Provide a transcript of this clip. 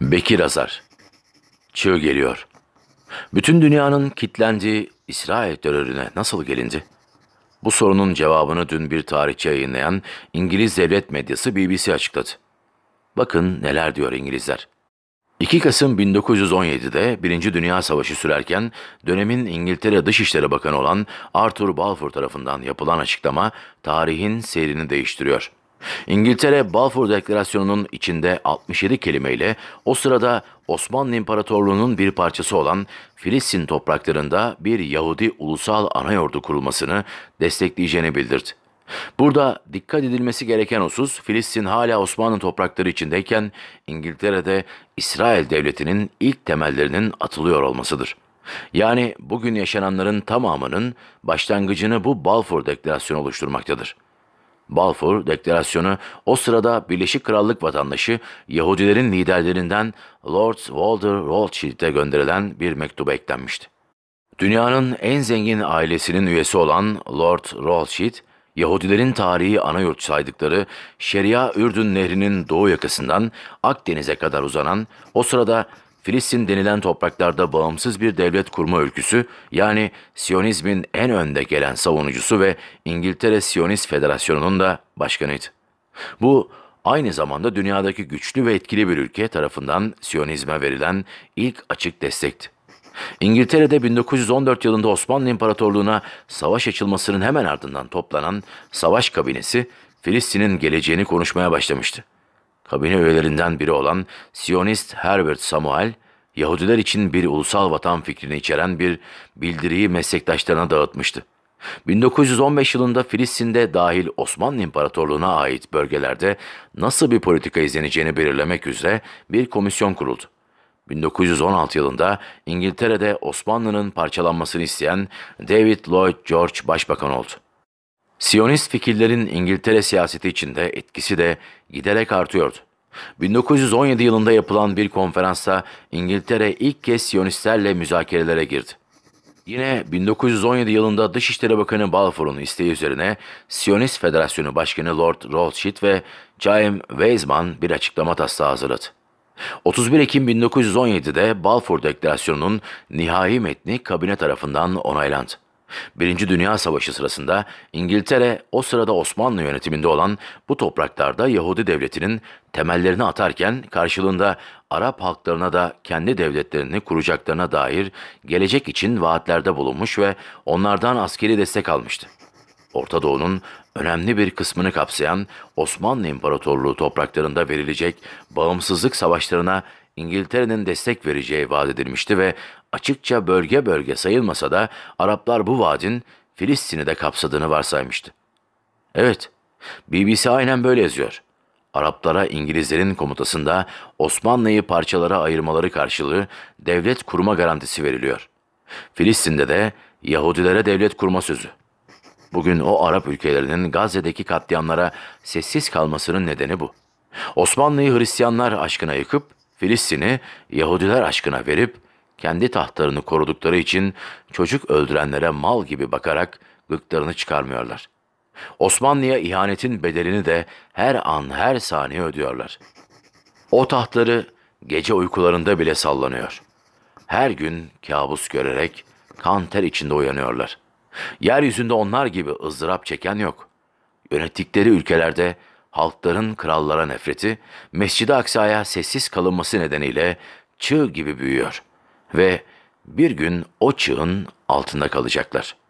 Bekir Azar. Çığ geliyor. Bütün dünyanın kitlendiği İsrail terörüne nasıl gelindi? Bu sorunun cevabını dün bir tarihçi yayınlayan İngiliz devlet medyası BBC açıkladı. Bakın neler diyor İngilizler. 2 Kasım 1917'de Birinci Dünya Savaşı sürerken dönemin İngiltere Dışişleri Bakanı olan Arthur Balfour tarafından yapılan açıklama tarihin seyrini değiştiriyor. İngiltere Balfour Deklarasyonu'nun içinde 67 kelimeyle o sırada Osmanlı İmparatorluğu'nun bir parçası olan Filistin topraklarında bir Yahudi ulusal Ana anayordu kurulmasını destekleyeceğini bildirdi. Burada dikkat edilmesi gereken husus Filistin hala Osmanlı toprakları içindeyken İngiltere'de İsrail devletinin ilk temellerinin atılıyor olmasıdır. Yani bugün yaşananların tamamının başlangıcını bu Balfour Deklarasyonu oluşturmaktadır. Balfour deklarasyonu o sırada Birleşik Krallık vatandaşı Yahudilerin liderlerinden Lord Walter Rothschild'e gönderilen bir mektuba eklenmişti. Dünyanın en zengin ailesinin üyesi olan Lord Rothschild, Yahudilerin tarihi ana yurt saydıkları Şeria Ürdün Nehri'nin doğu yakasından Akdeniz'e kadar uzanan, o sırada Filistin denilen topraklarda bağımsız bir devlet kurma öyküsü, yani Siyonizmin en önde gelen savunucusu ve İngiltere Siyonist Federasyonu'nun da başkanıydı. Bu, aynı zamanda dünyadaki güçlü ve etkili bir ülke tarafından Siyonizme verilen ilk açık destekti. İngiltere'de 1914 yılında Osmanlı İmparatorluğu'na savaş açılmasının hemen ardından toplanan savaş kabinesi Filistin'in geleceğini konuşmaya başlamıştı kabine üyelerinden biri olan Siyonist Herbert Samuel, Yahudiler için bir ulusal vatan fikrini içeren bir bildiriyi meslektaşlarına dağıtmıştı. 1915 yılında Filistin'de dahil Osmanlı İmparatorluğu'na ait bölgelerde nasıl bir politika izleneceğini belirlemek üzere bir komisyon kuruldu. 1916 yılında İngiltere'de Osmanlı'nın parçalanmasını isteyen David Lloyd George başbakan oldu. Siyonist fikirlerin İngiltere siyaseti içinde etkisi de giderek artıyordu. 1917 yılında yapılan bir konferansta İngiltere ilk kez Siyonistlerle müzakerelere girdi. Yine 1917 yılında Dışişleri Bakanı Balfour'un isteği üzerine Siyonist Federasyonu Başkanı Lord Rothschild ve Chaim Weizmann bir açıklama taslağı hazırladı. 31 Ekim 1917'de Balfour Deklarasyonu'nun nihai metni kabine tarafından onaylandı. Birinci Dünya Savaşı sırasında İngiltere o sırada Osmanlı yönetiminde olan bu topraklarda Yahudi devletinin temellerini atarken karşılığında Arap halklarına da kendi devletlerini kuracaklarına dair gelecek için vaatlerde bulunmuş ve onlardan askeri destek almıştı. Orta Doğu'nun önemli bir kısmını kapsayan Osmanlı İmparatorluğu topraklarında verilecek bağımsızlık savaşlarına İngiltere'nin destek vereceği vaat edilmişti ve açıkça bölge bölge sayılmasa da Araplar bu vaadin Filistin'i de kapsadığını varsaymıştı. Evet, BBC aynen böyle yazıyor. Araplara İngilizlerin komutasında Osmanlı'yı parçalara ayırmaları karşılığı devlet kurma garantisi veriliyor. Filistin'de de Yahudilere devlet kurma sözü. Bugün o Arap ülkelerinin Gazze'deki katliamlara sessiz kalmasının nedeni bu. Osmanlı'yı Hristiyanlar aşkına yıkıp Filistin'i Yahudiler aşkına verip kendi tahtlarını korudukları için çocuk öldürenlere mal gibi bakarak gıklarını çıkarmıyorlar. Osmanlı'ya ihanetin bedelini de her an her saniye ödüyorlar. O tahtları gece uykularında bile sallanıyor. Her gün kabus görerek kan ter içinde uyanıyorlar. Yeryüzünde onlar gibi ızdırap çeken yok. Yönettikleri ülkelerde halkların krallara nefreti, Mescid-i Aksa'ya sessiz kalınması nedeniyle çığ gibi büyüyor ve bir gün o çığın altında kalacaklar.''